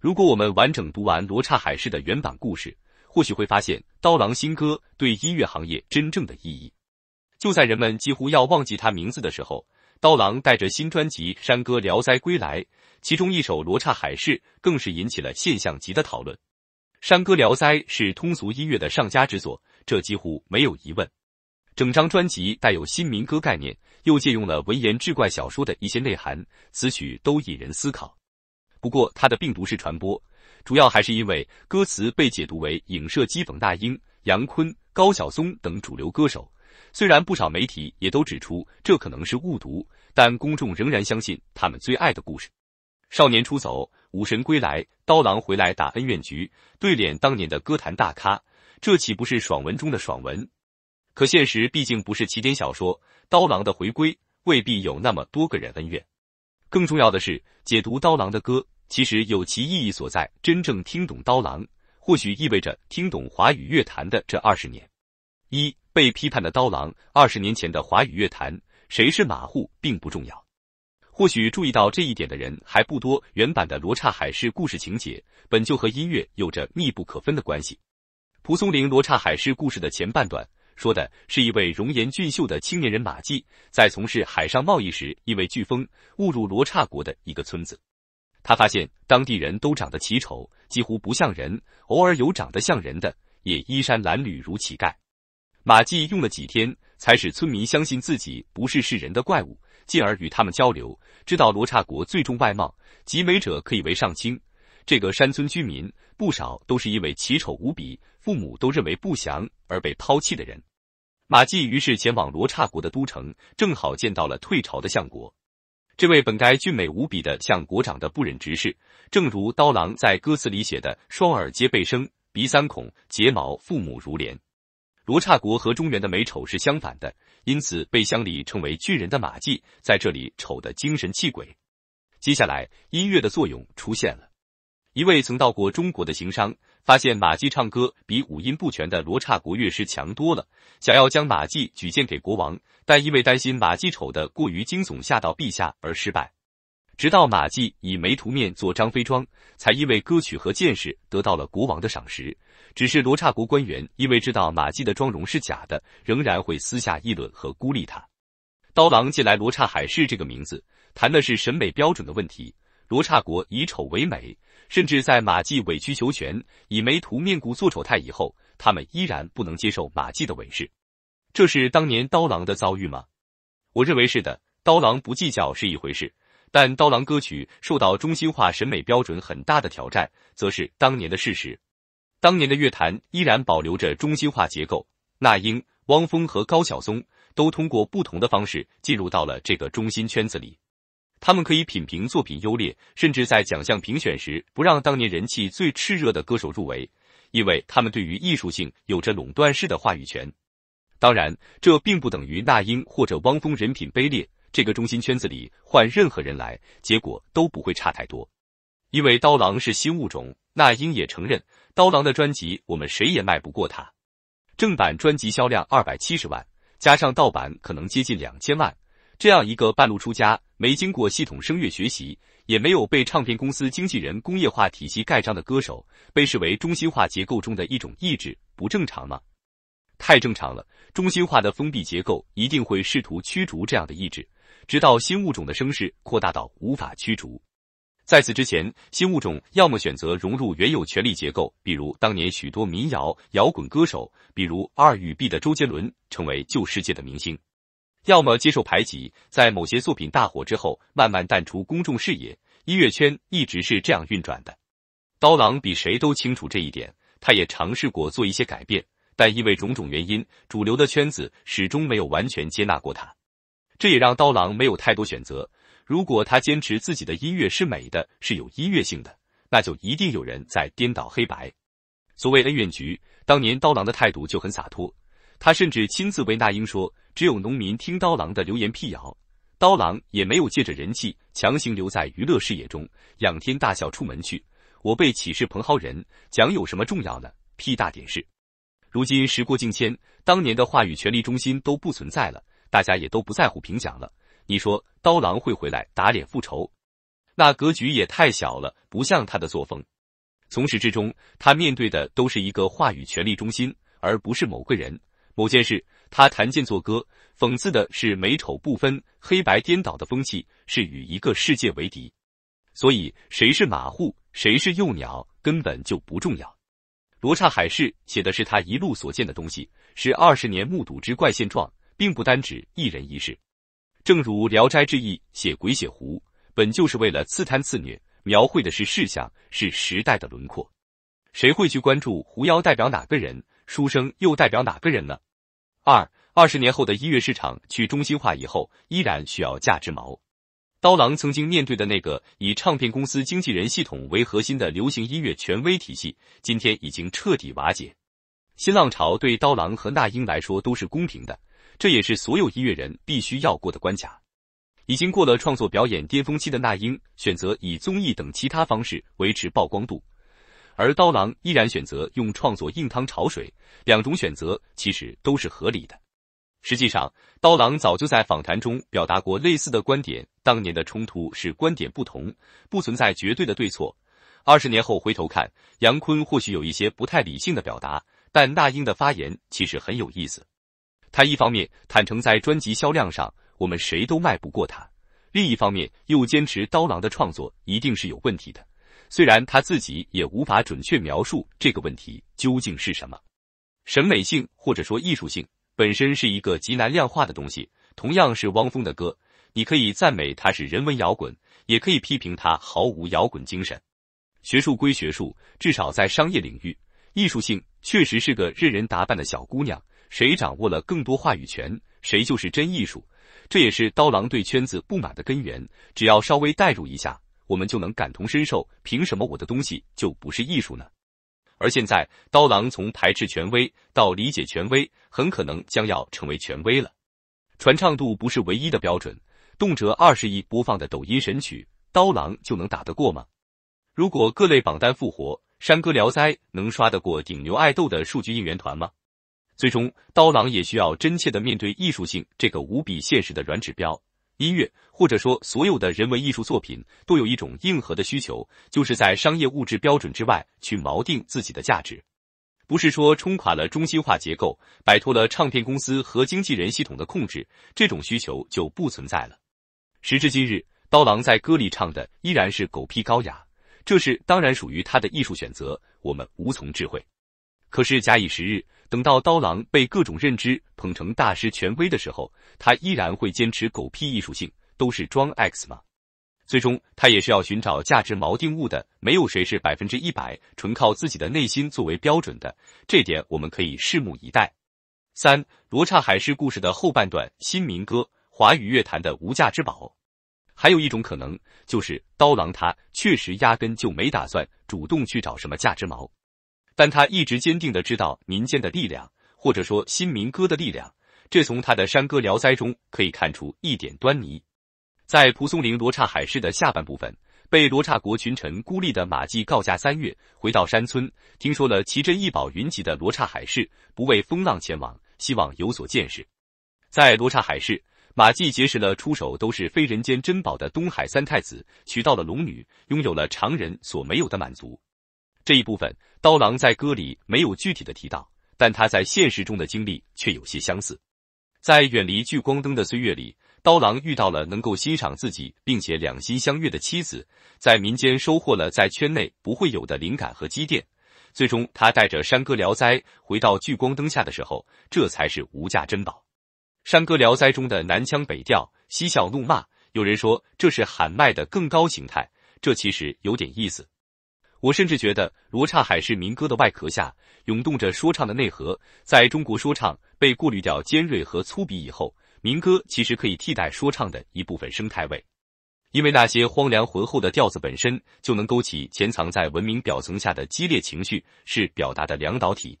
如果我们完整读完《罗刹海市》的原版故事，或许会发现刀郎新歌对音乐行业真正的意义。就在人们几乎要忘记他名字的时候，刀郎带着新专辑《山歌聊斋》归来，其中一首《罗刹海市》更是引起了现象级的讨论。《山歌聊斋》是通俗音乐的上佳之作，这几乎没有疑问。整张专辑带有新民歌概念，又借用了文言志怪小说的一些内涵，词曲都引人思考。不过，他的病毒式传播，主要还是因为歌词被解读为影射讥讽大英、杨坤、高晓松等主流歌手。虽然不少媒体也都指出这可能是误读，但公众仍然相信他们最爱的故事：少年出走，武神归来，刀郎回来打恩怨局，对脸当年的歌坛大咖，这岂不是爽文中的爽文？可现实毕竟不是起点小说，刀郎的回归未必有那么多个人恩怨。更重要的是，解读刀郎的歌，其实有其意义所在。真正听懂刀郎，或许意味着听懂华语乐坛的这二十年。一被批判的刀郎，二十年前的华语乐坛，谁是马户并不重要。或许注意到这一点的人还不多。原版的《罗刹海市》故事情节，本就和音乐有着密不可分的关系。蒲松龄《罗刹海市》故事的前半段。说的是一位容颜俊秀的青年人马季，在从事海上贸易时，因为飓风误入罗刹国的一个村子。他发现当地人都长得奇丑，几乎不像人，偶尔有长得像人的，也衣衫褴褛如乞丐。马季用了几天，才使村民相信自己不是世人的怪物，进而与他们交流，知道罗刹国最重外貌，极美者可以为上卿。这个山村居民不少都是因为奇丑无比，父母都认为不祥而被抛弃的人。马季于是前往罗刹国的都城，正好见到了退朝的相国。这位本该俊美无比的相国长得不忍直视，正如刀郎在歌词里写的：“双耳皆背生，鼻三孔，睫毛父母如莲。”罗刹国和中原的美丑是相反的，因此被乡里称为俊人的马季在这里丑的精神气鬼。接下来，音乐的作用出现了，一位曾到过中国的行商。发现马季唱歌比五音不全的罗刹国乐师强多了，想要将马季举荐给国王，但因为担心马季丑的过于惊悚吓到陛下而失败。直到马季以没图面做张飞妆，才因为歌曲和见识得到了国王的赏识。只是罗刹国官员因为知道马季的妆容是假的，仍然会私下议论和孤立他。刀郎借来“罗刹海市”这个名字，谈的是审美标准的问题。罗刹国以丑为美，甚至在马季委曲求全，以没图面骨做丑态以后，他们依然不能接受马季的委饰。这是当年刀郎的遭遇吗？我认为是的。刀郎不计较是一回事，但刀郎歌曲受到中心化审美标准很大的挑战，则是当年的事实。当年的乐坛依然保留着中心化结构，那英、汪峰和高晓松都通过不同的方式进入到了这个中心圈子里。他们可以品评作品优劣，甚至在奖项评选时不让当年人气最炽热的歌手入围，因为他们对于艺术性有着垄断式的话语权。当然，这并不等于那英或者汪峰人品卑劣。这个中心圈子里换任何人来，结果都不会差太多。因为刀郎是新物种，那英也承认，刀郎的专辑我们谁也卖不过他。正版专辑销量二百七十万，加上盗版可能接近两千万。这样一个半路出家、没经过系统声乐学习、也没有被唱片公司、经纪人工业化体系盖章的歌手，被视为中心化结构中的一种意志，不正常吗？太正常了。中心化的封闭结构一定会试图驱逐这样的意志，直到新物种的声势扩大到无法驱逐。在此之前，新物种要么选择融入原有权力结构，比如当年许多民谣摇滚歌手，比如 R 与 B 的周杰伦，成为旧世界的明星。要么接受排挤，在某些作品大火之后，慢慢淡出公众视野。音乐圈一直是这样运转的。刀郎比谁都清楚这一点，他也尝试过做一些改变，但因为种种原因，主流的圈子始终没有完全接纳过他。这也让刀郎没有太多选择。如果他坚持自己的音乐是美的，是有音乐性的，那就一定有人在颠倒黑白。所谓恩怨局，当年刀郎的态度就很洒脱。他甚至亲自为那英说：“只有农民听刀郎的留言辟谣，刀郎也没有借着人气强行留在娱乐事业中，仰天大笑出门去，我辈岂是蓬蒿人？讲有什么重要呢？屁大点事。如今时过境迁，当年的话语权力中心都不存在了，大家也都不在乎评奖了。你说刀郎会回来打脸复仇？那格局也太小了，不像他的作风。从始至终，他面对的都是一个话语权力中心，而不是某个人。”某件事，他谈剑作歌，讽刺的是美丑不分、黑白颠倒的风气，是与一个世界为敌。所以，谁是马户，谁是幼鸟，根本就不重要。罗刹海市写的是他一路所见的东西，是二十年目睹之怪现状，并不单指一人一事。正如《聊斋志异》写鬼写狐，本就是为了刺贪刺虐，描绘的是事项，是时代的轮廓。谁会去关注狐妖代表哪个人？书生又代表哪个人呢？二二十年后的音乐市场去中心化以后，依然需要价值锚。刀郎曾经面对的那个以唱片公司、经纪人系统为核心的流行音乐权威体系，今天已经彻底瓦解。新浪潮对刀郎和那英来说都是公平的，这也是所有音乐人必须要过的关卡。已经过了创作表演巅峰期的那英，选择以综艺等其他方式维持曝光度。而刀郎依然选择用创作硬汤炒水，两种选择其实都是合理的。实际上，刀郎早就在访谈中表达过类似的观点。当年的冲突是观点不同，不存在绝对的对错。二十年后回头看，杨坤或许有一些不太理性的表达，但那英的发言其实很有意思。他一方面坦诚在专辑销量上我们谁都卖不过他，另一方面又坚持刀郎的创作一定是有问题的。虽然他自己也无法准确描述这个问题究竟是什么，审美性或者说艺术性本身是一个极难量化的东西。同样是汪峰的歌，你可以赞美他是人文摇滚，也可以批评他毫无摇滚精神。学术归学术，至少在商业领域，艺术性确实是个任人打扮的小姑娘。谁掌握了更多话语权，谁就是真艺术。这也是刀郎对圈子不满的根源。只要稍微代入一下。我们就能感同身受，凭什么我的东西就不是艺术呢？而现在，刀郎从排斥权威到理解权威，很可能将要成为权威了。传唱度不是唯一的标准，动辄二十亿播放的抖音神曲，刀郎就能打得过吗？如果各类榜单复活，山歌聊斋能刷得过顶流爱豆的数据应援团吗？最终，刀郎也需要真切的面对艺术性这个无比现实的软指标。音乐，或者说所有的人文艺术作品，都有一种硬核的需求，就是在商业物质标准之外去锚定自己的价值。不是说冲垮了中心化结构，摆脱了唱片公司和经纪人系统的控制，这种需求就不存在了。时至今日，刀郎在歌里唱的依然是狗屁高雅，这是当然属于他的艺术选择，我们无从智慧。可是，假以时日，等到刀郎被各种认知捧成大师权威的时候，他依然会坚持狗屁艺术性，都是装 X 吗？最终，他也是要寻找价值锚定物的。没有谁是百分之一百纯靠自己的内心作为标准的，这点我们可以拭目以待。三罗刹海市故事的后半段，新民歌，华语乐坛的无价之宝。还有一种可能，就是刀郎他确实压根就没打算主动去找什么价值锚。但他一直坚定地知道民间的力量，或者说新民歌的力量，这从他的山歌聊斋》中可以看出一点端倪。在蒲松龄《罗刹海市》的下半部分，被罗刹国群臣孤立的马季告假三月，回到山村，听说了奇珍异宝云集的罗刹海市，不畏风浪前往，希望有所见识。在罗刹海市，马季结识了出手都是非人间珍宝的东海三太子，娶到了龙女，拥有了常人所没有的满足。这一部分，刀郎在歌里没有具体的提到，但他在现实中的经历却有些相似。在远离聚光灯的岁月里，刀郎遇到了能够欣赏自己并且两心相悦的妻子，在民间收获了在圈内不会有的灵感和积淀。最终，他带着《山歌聊斋》回到聚光灯下的时候，这才是无价珍宝。《山歌聊斋》中的南腔北调、嬉笑怒骂，有人说这是喊麦的更高形态，这其实有点意思。我甚至觉得，罗刹海是民歌的外壳下涌动着说唱的内核。在中国说唱被过滤掉尖锐和粗鄙以后，民歌其实可以替代说唱的一部分生态位，因为那些荒凉浑厚的调子本身就能勾起潜藏在文明表层下的激烈情绪，是表达的良导体。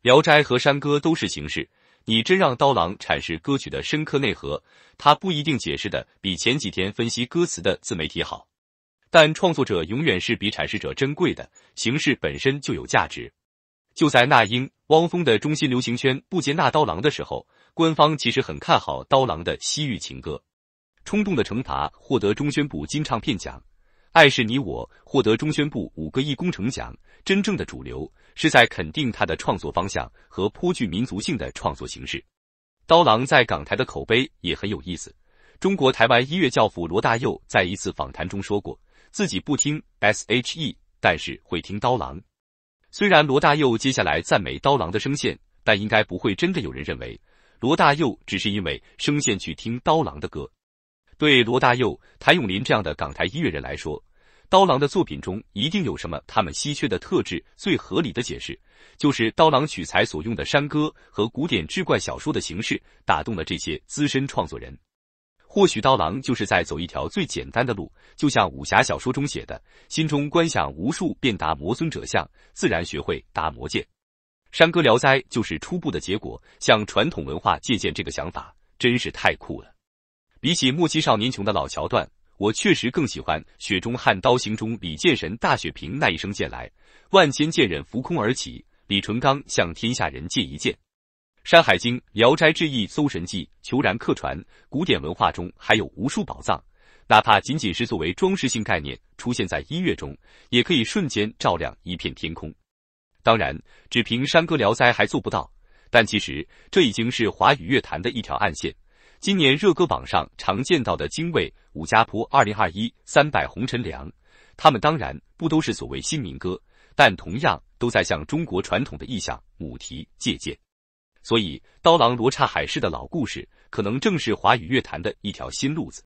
聊斋和山歌都是形式，你真让刀郎阐释歌曲的深刻内核，他不一定解释的比前几天分析歌词的自媒体好。但创作者永远是比阐释者珍贵的，形式本身就有价值。就在那英、汪峰的中心流行圈不接纳刀郎的时候，官方其实很看好刀郎的《西域情歌》、《冲动的惩罚》获得中宣部金唱片奖，《爱是你我》获得中宣部五个一工程奖。真正的主流是在肯定他的创作方向和颇具民族性的创作形式。刀郎在港台的口碑也很有意思。中国台湾音乐教父罗大佑在一次访谈中说过，自己不听 S.H.E，但是会听刀郎。虽然罗大佑接下来赞美刀郎的声线，但应该不会真的有人认为罗大佑只是因为声线去听刀郎的歌。对罗大佑、谭咏麟这样的港台音乐人来说，刀郎的作品中一定有什么他们稀缺的特质。最合理的解释就是，刀郎取材所用的山歌和古典志怪小说的形式打动了这些资深创作人。或许刀郎就是在走一条最简单的路，就像武侠小说中写的，心中观想无数，便达魔尊者相，自然学会达魔剑。山歌聊斋就是初步的结果，向传统文化借鉴这个想法，真是太酷了。比起莫欺少年穷的老桥段，我确实更喜欢《雪中悍刀行》中李剑神大雪瓶那一声剑来，万千剑刃浮空而起，李淳罡向天下人借一剑。《山海经》《聊斋志异》《搜神记》《虬髯客传》，古典文化中还有无数宝藏。哪怕仅仅是作为装饰性概念出现在音乐中，也可以瞬间照亮一片天空。当然，只凭山歌聊斋还做不到，但其实这已经是华语乐坛的一条暗线。今年热歌榜上常见到的《精卫》《五家坡》《二零二一》《三百红尘凉》，他们当然不都是所谓新民歌，但同样都在向中国传统的意象母题借鉴。所以，刀郎《罗刹海市》的老故事，可能正是华语乐坛的一条新路子。